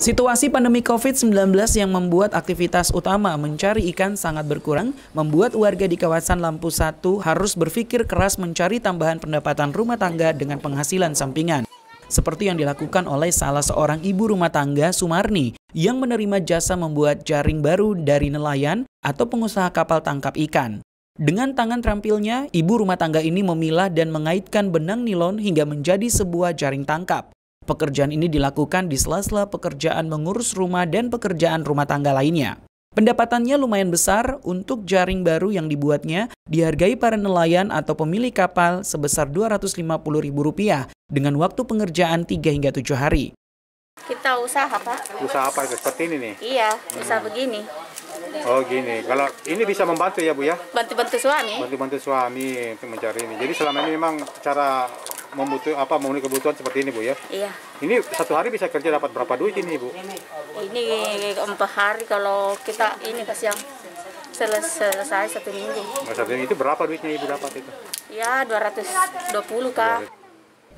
Situasi pandemi COVID-19 yang membuat aktivitas utama mencari ikan sangat berkurang, membuat warga di kawasan Lampu Satu harus berpikir keras mencari tambahan pendapatan rumah tangga dengan penghasilan sampingan. Seperti yang dilakukan oleh salah seorang ibu rumah tangga, Sumarni, yang menerima jasa membuat jaring baru dari nelayan atau pengusaha kapal tangkap ikan. Dengan tangan terampilnya, ibu rumah tangga ini memilah dan mengaitkan benang nilon hingga menjadi sebuah jaring tangkap. Pekerjaan ini dilakukan di sela-sela pekerjaan mengurus rumah dan pekerjaan rumah tangga lainnya. Pendapatannya lumayan besar untuk jaring baru yang dibuatnya dihargai para nelayan atau pemilik kapal sebesar Rp250.000 dengan waktu pengerjaan 3 hingga 7 hari. Kita usaha, apa? Usaha apa? Seperti ini nih? Iya, hmm. usaha begini. Oh gini, kalau ini bisa membantu ya Bu ya? Bantu-bantu suami. Bantu-bantu suami untuk mencari ini. Jadi selama ini memang cara membutuh apa memenuhi kebutuhan seperti ini bu ya? Iya. Ini satu hari bisa kerja dapat berapa duit ini bu? Ini empat hari kalau kita ini kasih yang selesai, satu minggu. Nah, satu minggu itu berapa duitnya ibu dapat itu? Ya 220 kak.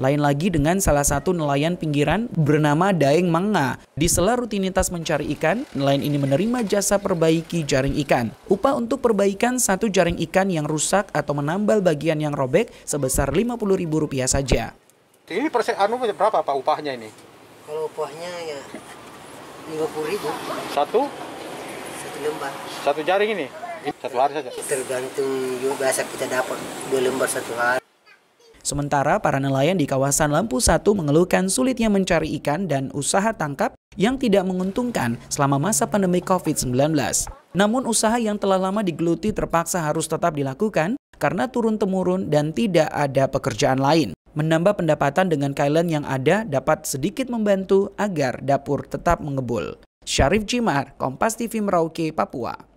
Lain lagi dengan salah satu nelayan pinggiran bernama Daeng Manga. Di sela rutinitas mencari ikan, nelayan ini menerima jasa perbaiki jaring ikan. Upah untuk perbaikan satu jaring ikan yang rusak atau menambal bagian yang robek sebesar Rp50.000 saja. Ini persen anu berapa Pak upahnya ini? Kalau upahnya ya 50.000. Satu? Satu lembar. Satu jaring ini? Satu hari saja? Tergantung juga biasa kita dapat dua lembar satu hari. Sementara para nelayan di kawasan Lampu 1 mengeluhkan sulitnya mencari ikan dan usaha tangkap yang tidak menguntungkan selama masa pandemi COVID-19. Namun usaha yang telah lama digeluti terpaksa harus tetap dilakukan karena turun-temurun dan tidak ada pekerjaan lain. Menambah pendapatan dengan kailan yang ada dapat sedikit membantu agar dapur tetap mengebul. Syarif Jimar, Kompas TV Merauke, Papua.